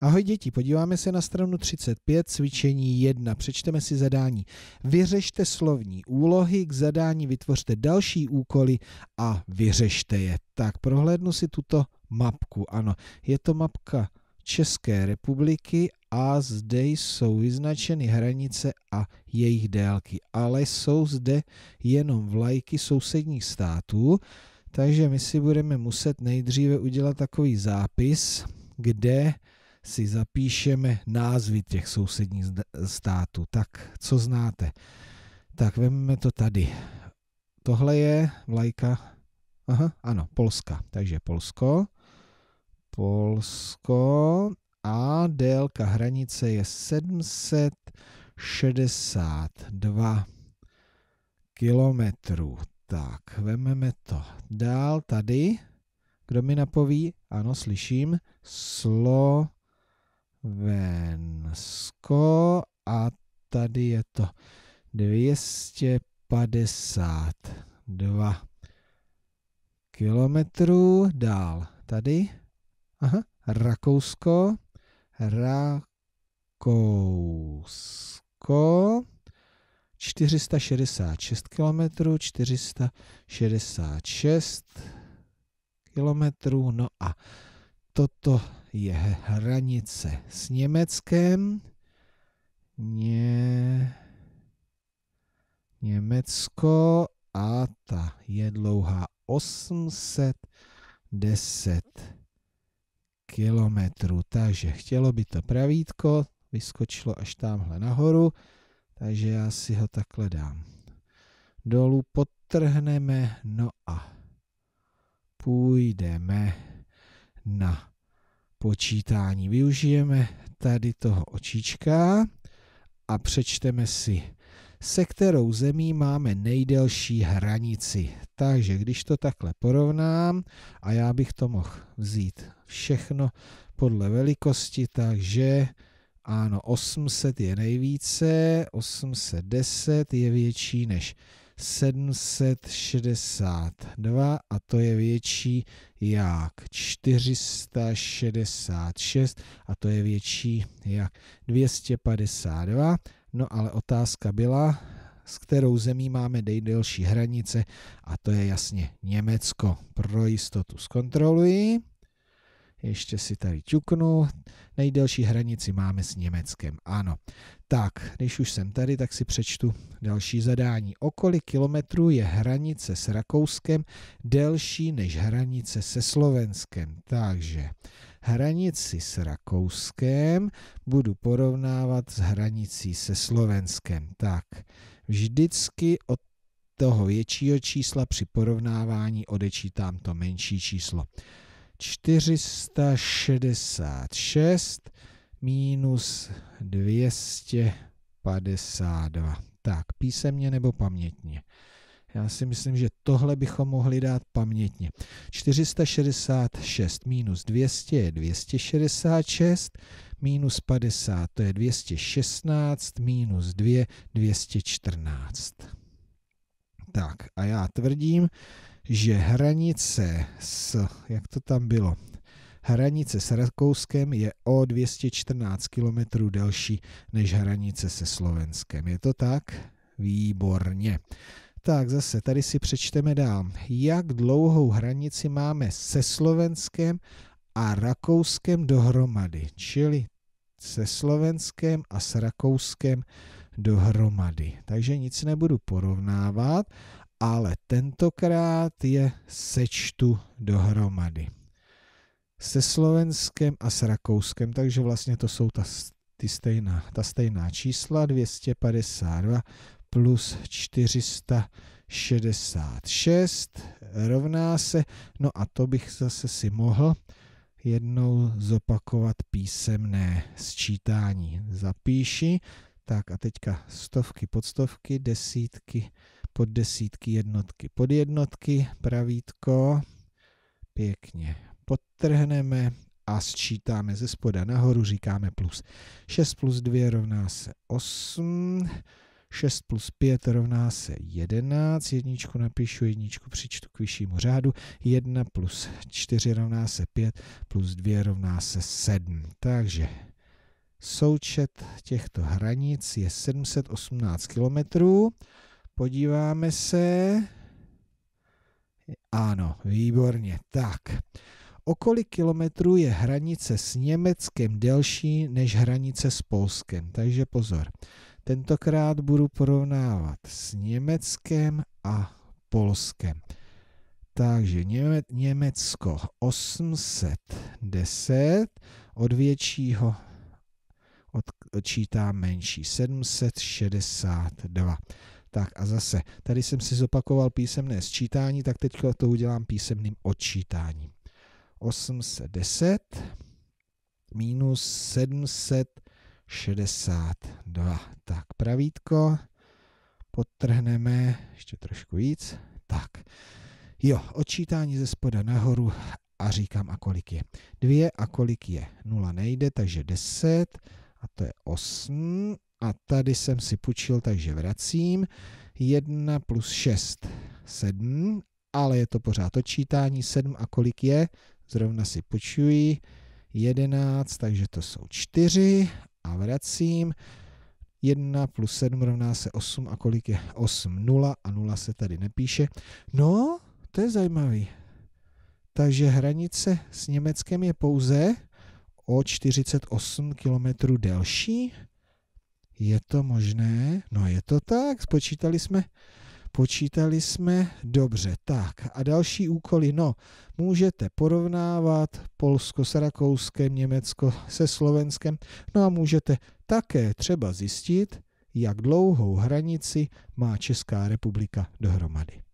Ahoj děti, podíváme se na stranu 35, cvičení 1. Přečteme si zadání. Vyřešte slovní úlohy, k zadání vytvořte další úkoly a vyřešte je. Tak, prohlédnu si tuto mapku. Ano, je to mapka České republiky a zde jsou vyznačeny hranice a jejich délky. Ale jsou zde jenom vlajky sousedních států, takže my si budeme muset nejdříve udělat takový zápis, kde si zapíšeme názvy těch sousedních států. Tak, co znáte? Tak, vezmeme to tady. Tohle je vlajka, aha, ano, Polska. Takže Polsko, Polsko a délka hranice je 762 kilometrů. Tak, vezmeme to dál tady. Kdo mi napoví? Ano, slyším. Slo Slovensko a tady je to 252 kilometrů dál. Tady, aha, Rakousko, Rakousko, 466 kilometrů, 466 kilometrů, no a toto je hranice s Německem. Ně... Německo a ta je dlouhá 810 kilometrů. Takže chtělo by to pravítko, vyskočilo až tamhle nahoru, takže já si ho takhle dám. Dolů potrhneme, no a půjdeme na počítání. Využijeme tady toho očička a přečteme si, se kterou zemí máme nejdelší hranici. Takže když to takhle porovnám, a já bych to mohl vzít všechno podle velikosti, takže ano, 800 je nejvíce, 810 je větší než 762 a to je větší jak 466 a to je větší jak 252. No ale otázka byla, s kterou zemí máme nejdelší hranice a to je jasně Německo. Pro jistotu zkontroluji. Ještě si tady ťuknu. Nejdelší hranici máme s Německem. Ano. Tak, když už jsem tady, tak si přečtu další zadání. O kolik kilometrů je hranice s Rakouskem delší než hranice se Slovenskem? Takže hranici s Rakouskem budu porovnávat s hranicí se Slovenskem. Tak, vždycky od toho většího čísla při porovnávání odečítám to menší číslo. 466 minus 252. Tak, písemně nebo pamětně? Já si myslím, že tohle bychom mohli dát pamětně. 466 minus 200 je 266, minus 50 to je 216, minus 2 214. Tak a já tvrdím, že hranice s, jak to tam bylo, hranice s Rakouskem je o 214 km delší než hranice se Slovenskem. Je to tak? Výborně. Tak zase tady si přečteme dál. Jak dlouhou hranici máme se Slovenskem a Rakouskem dohromady, čili se Slovenskem a s Rakouskem dohromady. Takže nic nebudu porovnávat ale tentokrát je sečtu dohromady. Se Slovenskem a s Rakouskem, takže vlastně to jsou ta, ty stejná, ta stejná čísla 252 plus 466 rovná se, no a to bych zase si mohl jednou zopakovat písemné sčítání. Zapíši, tak a teďka stovky, podstovky, desítky, pod desítky jednotky. Pod jednotky pravítko pěkně podtrhneme a sčítáme ze spoda nahoru, říkáme plus. 6 plus 2 rovná se 8, 6 plus 5 rovná se 11, jedničku napíšu, jedničku přičtu k vyššímu řádu, 1 plus 4 rovná se 5, plus 2 rovná se 7. Takže součet těchto hranic je 718 kilometrů. Podíváme se. Ano, výborně. Tak, o kolik kilometrů je hranice s Německem delší než hranice s Polskem? Takže pozor, tentokrát budu porovnávat s Německem a Polskem. Takže Něme Německo 810 od většího odčítá menší 762. Tak a zase, tady jsem si zopakoval písemné sčítání, tak teď to udělám písemným odčítáním. 810 minus 762. Tak, pravítko, podtrhneme ještě trošku víc. Tak, jo, odčítání ze spoda nahoru a říkám, a kolik je. 2 a kolik je? 0 nejde, takže 10 a to je 8 a tady jsem si půjčil, takže vracím. 1 plus 6, 7, ale je to pořád odčítání, 7 a kolik je? Zrovna si počuji, 11, takže to jsou 4 a vracím. 1 plus 7 rovná se 8 a kolik je 8? 0 a 0 se tady nepíše. No, to je zajímavý. Takže hranice s Německem je pouze o 48 km delší. Je to možné? No je to tak, spočítali jsme, počítali jsme dobře. Tak a další úkoly, no, můžete porovnávat Polsko s Rakouskem, Německo se Slovenskem, no a můžete také třeba zjistit, jak dlouhou hranici má Česká republika dohromady.